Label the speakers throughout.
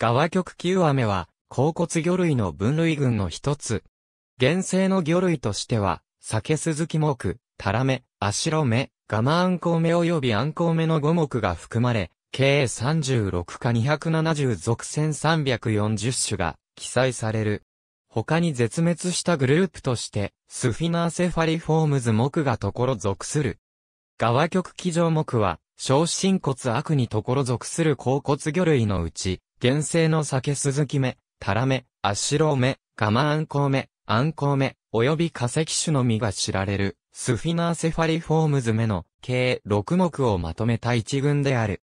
Speaker 1: 側極球飴は、甲骨魚類の分類群の一つ。原生の魚類としては、酒鈴木目、タラメ、アシロメ、ガマアンコウメ及びアンコウメの5目が含まれ、計36か270属1340種が記載される。他に絶滅したグループとして、スフィナーセファリフォームズ目がところ属する。側極基上目は、小神骨悪にところ属する甲骨魚類のうち、原生の酒鈴木目、タラ目、アシロ目、ガマアンコウメ、アンコウメ、及び化石種の実が知られる、スフィナーセファリフォームズ目の計6目をまとめた一群である。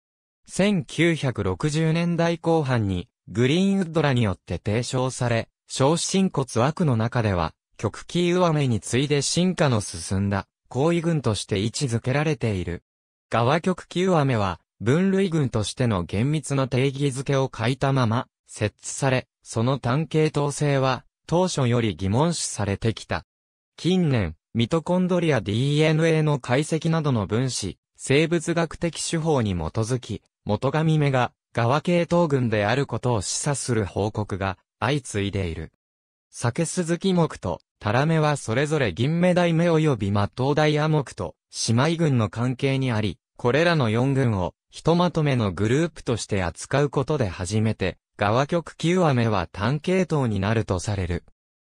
Speaker 1: 1960年代後半に、グリーンウッドらによって提唱され、小心骨枠の中では、極キ上目に次いで進化の進んだ、行為群として位置づけられている。側極キ上目は、分類群としての厳密な定義づけを書いたまま、設置され、その単系統性は、当初より疑問視されてきた。近年、ミトコンドリア DNA の解析などの分子、生物学的手法に基づき、元神目が、側系統群であることを示唆する報告が、相次いでいる。酒鈴木目と、タラメはそれぞれ銀目大目及びマットウダイ目と、姉妹群の関係にあり、これらの4群を、ひとまとめのグループとして扱うことで初めて、側極アメは単系統になるとされる。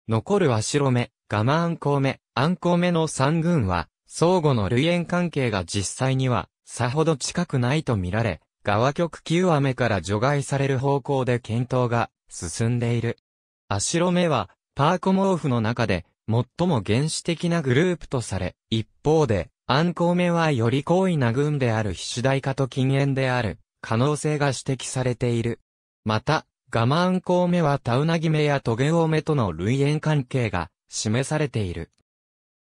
Speaker 1: 残るシロ目、ガマアンコウ目、アンコウ目の3群は、相互の類縁関係が実際には、さほど近くないと見られ、側極アメから除外される方向で検討が進んでいる。アシロメは、パーコモーフの中で、最も原始的なグループとされ、一方で、暗孔目はより高位な軍である被主題化と禁煙である可能性が指摘されている。また、ガマ暗孔目はタウナギ目やトゲオ目との類縁関係が示されている。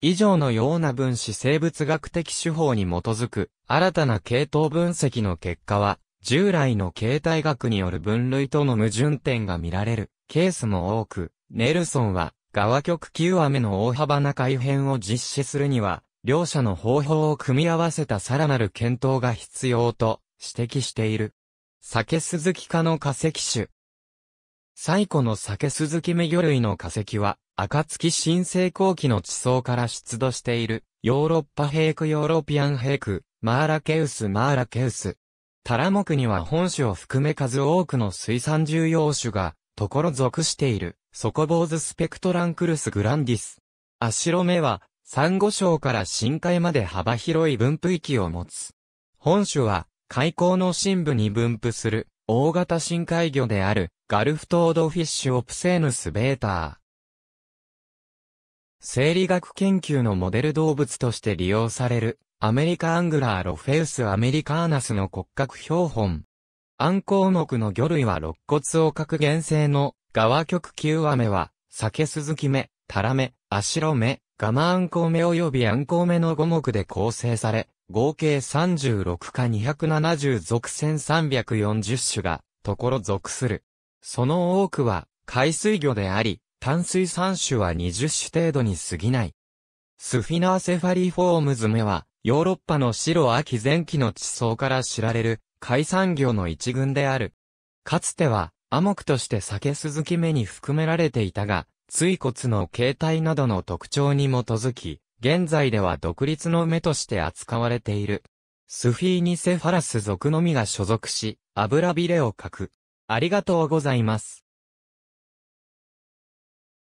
Speaker 1: 以上のような分子生物学的手法に基づく新たな系統分析の結果は、従来の形態学による分類との矛盾点が見られるケースも多く、ネルソンは、側極9雨の大幅な改変を実施するには、両者の方法を組み合わせたさらなる検討が必要と指摘している。酒鈴木科の化石種。最古の酒鈴木目魚類の化石は、暁新成後期の地層から出土している、ヨーロッパヘイクヨーロピアンヘイク、マーラケウスマーラケウス。タラ目には本種を含め数多くの水産重要種が、ところ属している、ソコボーズスペクトランクルスグランディス。アシロメは、珊瑚礁から深海まで幅広い分布域を持つ。本種は、海溝の深部に分布する、大型深海魚である、ガルフトードフィッシュオプセーヌスベーター。生理学研究のモデル動物として利用される、アメリカアングラーロフェウスアメリカーナスの骨格標本。暗項目の魚類は肋骨を角原性の、側極球アメは、酒鈴木目、タラメ、アシロメ、ガマアンコウメ及びアンコウメの5目で構成され、合計36か270属1340種が、ところ属する。その多くは、海水魚であり、淡水3種は20種程度に過ぎない。スフィナーセファリフォームズメは、ヨーロッパの白秋前期の地層から知られる、海産魚の一群である。かつては、アモクとして酒鈴木目に含められていたが、椎骨の形態などの特徴に基づき、現在では独立の目として扱われている。スフィーニセファラス属のみが所属し、油びれをかく。ありがとうございます。